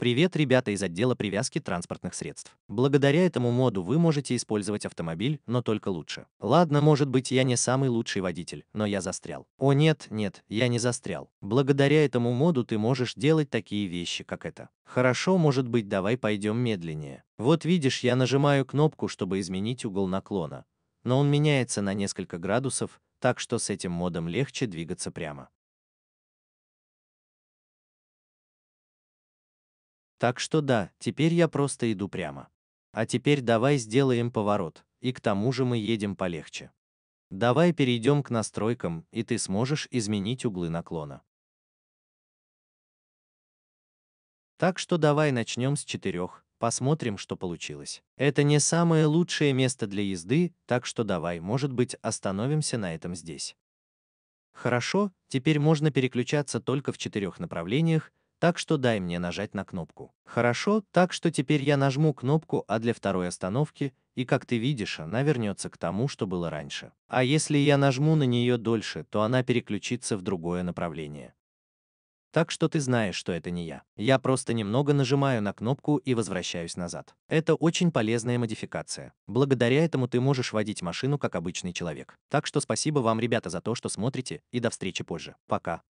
Привет, ребята из отдела привязки транспортных средств. Благодаря этому моду вы можете использовать автомобиль, но только лучше. Ладно, может быть, я не самый лучший водитель, но я застрял. О нет, нет, я не застрял. Благодаря этому моду ты можешь делать такие вещи, как это. Хорошо, может быть, давай пойдем медленнее. Вот видишь, я нажимаю кнопку, чтобы изменить угол наклона. Но он меняется на несколько градусов, так что с этим модом легче двигаться прямо. Так что да, теперь я просто иду прямо. А теперь давай сделаем поворот, и к тому же мы едем полегче. Давай перейдем к настройкам, и ты сможешь изменить углы наклона. Так что давай начнем с четырех, посмотрим, что получилось. Это не самое лучшее место для езды, так что давай, может быть, остановимся на этом здесь. Хорошо, теперь можно переключаться только в четырех направлениях, так что дай мне нажать на кнопку. Хорошо, так что теперь я нажму кнопку А для второй остановки, и как ты видишь, она вернется к тому, что было раньше. А если я нажму на нее дольше, то она переключится в другое направление. Так что ты знаешь, что это не я. Я просто немного нажимаю на кнопку и возвращаюсь назад. Это очень полезная модификация. Благодаря этому ты можешь водить машину как обычный человек. Так что спасибо вам, ребята, за то, что смотрите, и до встречи позже. Пока.